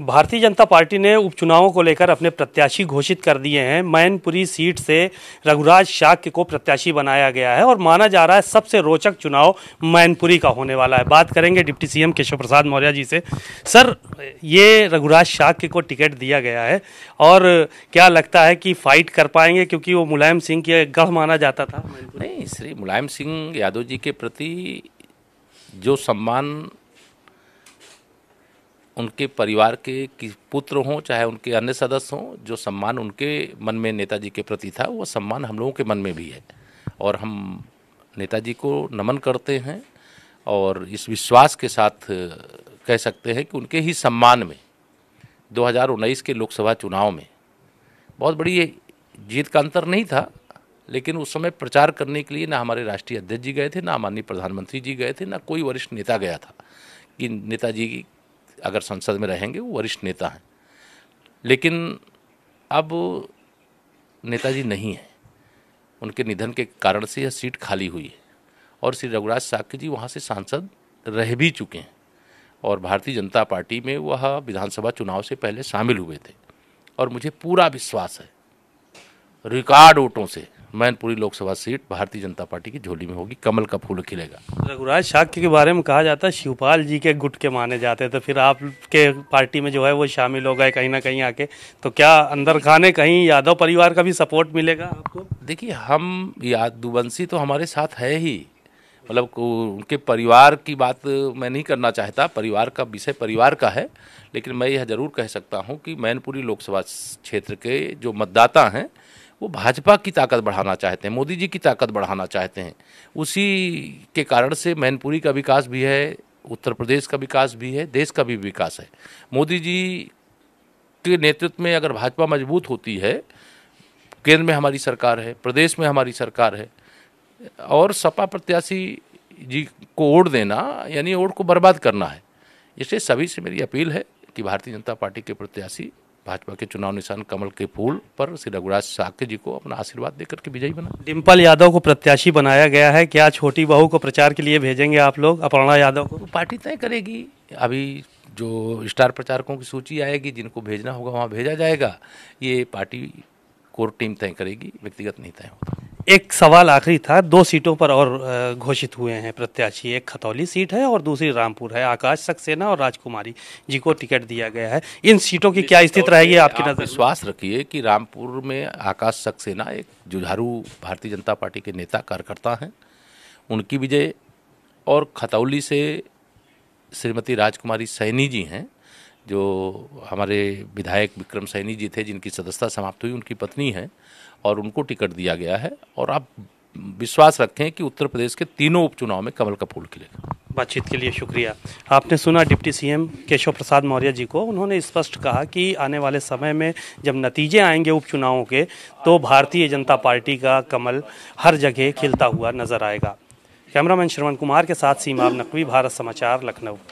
भारतीय जनता पार्टी ने उपचुनावों को लेकर अपने प्रत्याशी घोषित कर दिए हैं मैनपुरी सीट से रघुराज शाक्य को प्रत्याशी बनाया गया है और माना जा रहा है सबसे रोचक चुनाव मैनपुरी का होने वाला है बात करेंगे डिप्टी सीएम केशव प्रसाद मौर्य जी से सर ये रघुराज शाक्य को टिकट दिया गया है और क्या लगता है कि फाइट कर पाएंगे क्योंकि वो मुलायम सिंह के गढ़ माना जाता था नहीं श्री मुलायम सिंह यादव जी के प्रति जो सम्मान उनके परिवार के पुत्र हों चाहे उनके अन्य सदस्य हों जो सम्मान उनके मन में नेताजी के प्रति था वो सम्मान हम लोगों के मन में भी है और हम नेताजी को नमन करते हैं और इस विश्वास के साथ कह सकते हैं कि उनके ही सम्मान में 2019 के लोकसभा चुनाव में बहुत बड़ी ये जीत का अंतर नहीं था लेकिन उस समय प्रचार करने के लिए ना हमारे राष्ट्रीय अध्यक्ष जी गए थे ना माननीय प्रधानमंत्री जी गए थे ना कोई वरिष्ठ नेता गया था कि नेताजी अगर संसद में रहेंगे वो वरिष्ठ नेता हैं लेकिन अब नेताजी नहीं हैं उनके निधन के कारण से यह सीट खाली हुई है और श्री रघुराज साक्य जी वहाँ से सांसद रह भी चुके हैं और भारतीय जनता पार्टी में वह विधानसभा चुनाव से पहले शामिल हुए थे और मुझे पूरा विश्वास है रिकॉर्ड वोटों से मैनपुरी लोकसभा सीट भारतीय जनता पार्टी की झोली में होगी कमल का फूल खिलेगा रघुराज शाक्य के बारे में कहा जाता है शिवपाल जी के गुट के माने जाते तो फिर आपके पार्टी में जो है वो शामिल हो गए कहीं ना कहीं आके तो क्या अंदर खाने कहीं यादव परिवार का भी सपोर्ट मिलेगा आपको देखिए हम यादुवंशी तो हमारे साथ है ही मतलब उनके परिवार की बात मैं नहीं करना चाहता परिवार का विषय परिवार का है लेकिन मैं यह ज़रूर कह सकता हूँ कि मैनपुरी लोकसभा क्षेत्र के जो मतदाता हैं वो भाजपा की ताकत बढ़ाना चाहते हैं मोदी जी की ताकत बढ़ाना चाहते हैं उसी के कारण से मैनपुरी का विकास भी है उत्तर प्रदेश का विकास भी है देश का भी विकास है मोदी जी के नेतृत्व में अगर भाजपा मजबूत होती है केंद्र में हमारी सरकार है प्रदेश में हमारी सरकार है और सपा प्रत्याशी जी को वोट देना यानी वोट को बर्बाद करना है इसलिए सभी से मेरी अपील है कि भारतीय जनता पार्टी के प्रत्याशी भाजपा के चुनाव निशान कमल के फूल पर श्री रघुराज साके जी को अपना आशीर्वाद देकर के विजयी बना डिम्पल यादव को प्रत्याशी बनाया गया है क्या छोटी बहू को प्रचार के लिए भेजेंगे आप लोग अपर्णा यादव को पार्टी तय करेगी अभी जो स्टार प्रचारकों की सूची आएगी जिनको भेजना होगा वहाँ भेजा जाएगा ये पार्टी कोर टीम तय करेगी व्यक्तिगत नहीं तय होगा एक सवाल आखिरी था दो सीटों पर और घोषित हुए हैं प्रत्याशी एक खतौली सीट है और दूसरी रामपुर है आकाश सक्सेना और राजकुमारी जी को टिकट दिया गया है इन सीटों की क्या स्थिति तो रहेगी आपकी नजर विश्वास रखिए कि रामपुर में आकाश सक्सेना एक जुझारू भारतीय जनता पार्टी के नेता कार्यकर्ता हैं उनकी विजय और खतौली से श्रीमती राजकुमारी सैनी जी हैं जो हमारे विधायक विक्रम सैनी जी थे जिनकी सदस्यता समाप्त हुई उनकी पत्नी है और उनको टिकट दिया गया है और आप विश्वास रखें कि उत्तर प्रदेश के तीनों उपचुनाव में कमल का फूल खिलेगा बातचीत के लिए शुक्रिया आपने सुना डिप्टी सीएम केशव प्रसाद मौर्य जी को उन्होंने स्पष्ट कहा कि आने वाले समय में जब नतीजे आएंगे उपचुनावों के तो भारतीय जनता पार्टी का कमल हर जगह खिलता हुआ नजर आएगा कैमरामैन श्रवण कुमार के साथ सीमा नकवी भारत समाचार लखनऊ